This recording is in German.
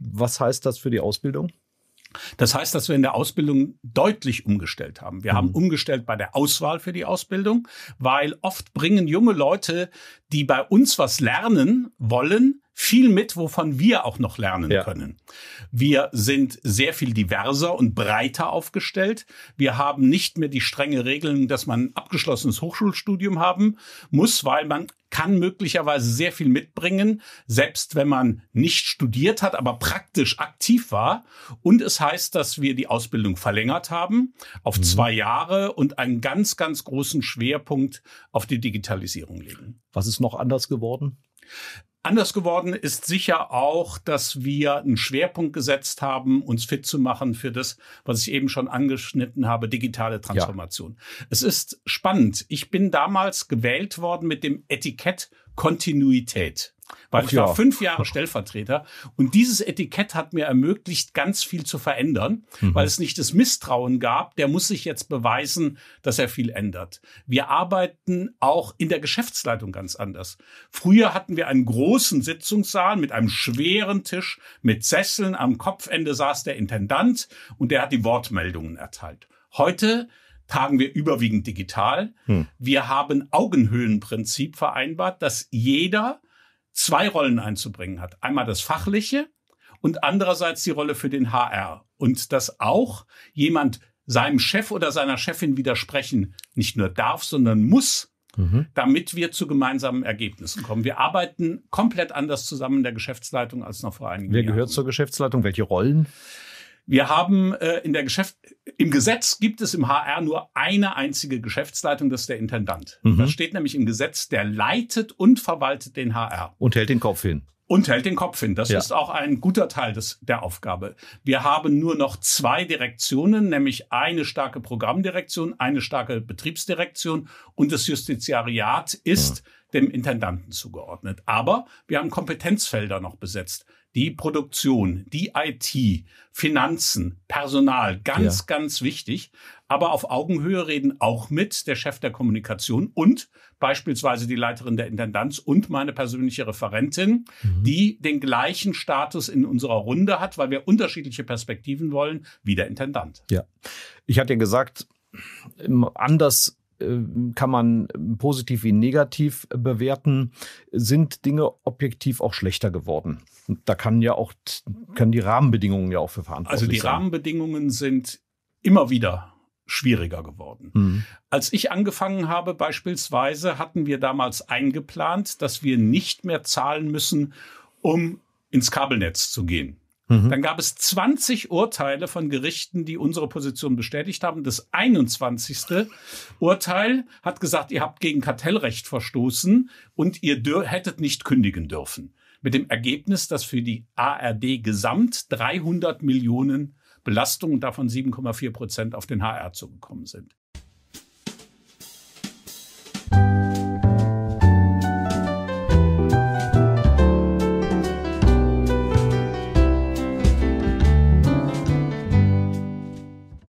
was heißt das für die Ausbildung? Das heißt, dass wir in der Ausbildung deutlich umgestellt haben. Wir mhm. haben umgestellt bei der Auswahl für die Ausbildung, weil oft bringen junge Leute, die bei uns was lernen wollen, viel mit, wovon wir auch noch lernen ja. können. Wir sind sehr viel diverser und breiter aufgestellt. Wir haben nicht mehr die strenge Regeln, dass man ein abgeschlossenes Hochschulstudium haben muss, weil man kann möglicherweise sehr viel mitbringen, selbst wenn man nicht studiert hat, aber praktisch aktiv war. Und es heißt, dass wir die Ausbildung verlängert haben auf mhm. zwei Jahre und einen ganz, ganz großen Schwerpunkt auf die Digitalisierung legen. Was ist noch anders geworden? Anders geworden ist sicher auch, dass wir einen Schwerpunkt gesetzt haben, uns fit zu machen für das, was ich eben schon angeschnitten habe, digitale Transformation. Ja. Es ist spannend. Ich bin damals gewählt worden mit dem Etikett Kontinuität. Weil Ach, ich war fünf Jahre Stellvertreter und dieses Etikett hat mir ermöglicht, ganz viel zu verändern, mhm. weil es nicht das Misstrauen gab, der muss sich jetzt beweisen, dass er viel ändert. Wir arbeiten auch in der Geschäftsleitung ganz anders. Früher hatten wir einen großen Sitzungssaal mit einem schweren Tisch, mit Sesseln. Am Kopfende saß der Intendant und der hat die Wortmeldungen erteilt. Heute tagen wir überwiegend digital. Hm. Wir haben Augenhöhenprinzip vereinbart, dass jeder zwei Rollen einzubringen hat. Einmal das Fachliche und andererseits die Rolle für den HR. Und dass auch jemand seinem Chef oder seiner Chefin widersprechen nicht nur darf, sondern muss, mhm. damit wir zu gemeinsamen Ergebnissen kommen. Wir arbeiten komplett anders zusammen in der Geschäftsleitung als noch vor einigen Wer Jahren. Wer gehört zur Geschäftsleitung? Welche Rollen? Wir haben äh, in der Geschäft, im Gesetz gibt es im HR nur eine einzige Geschäftsleitung, das ist der Intendant. Mhm. Das steht nämlich im Gesetz, der leitet und verwaltet den HR. Und hält den Kopf hin. Und hält den Kopf hin. Das ja. ist auch ein guter Teil des, der Aufgabe. Wir haben nur noch zwei Direktionen, nämlich eine starke Programmdirektion, eine starke Betriebsdirektion und das Justiziariat ist ja mhm dem Intendanten zugeordnet. Aber wir haben Kompetenzfelder noch besetzt. Die Produktion, die IT, Finanzen, Personal, ganz, ja. ganz wichtig. Aber auf Augenhöhe reden auch mit der Chef der Kommunikation und beispielsweise die Leiterin der Intendanz und meine persönliche Referentin, mhm. die den gleichen Status in unserer Runde hat, weil wir unterschiedliche Perspektiven wollen, wie der Intendant. Ja. Ich hatte ja gesagt, anders ähm, kann man ähm, positiv wie negativ äh, bewerten, sind Dinge objektiv auch schlechter geworden. Und da kann ja auch kann die Rahmenbedingungen ja auch für verantwortlich sein. Also die sein. Rahmenbedingungen sind immer wieder schwieriger geworden. Mhm. Als ich angefangen habe beispielsweise, hatten wir damals eingeplant, dass wir nicht mehr zahlen müssen, um ins Kabelnetz zu gehen. Mhm. Dann gab es 20 Urteile von Gerichten, die unsere Position bestätigt haben. Das 21. Urteil hat gesagt, ihr habt gegen Kartellrecht verstoßen und ihr hättet nicht kündigen dürfen. Mit dem Ergebnis, dass für die ARD gesamt 300 Millionen Belastungen, davon 7,4 Prozent auf den HR zugekommen sind.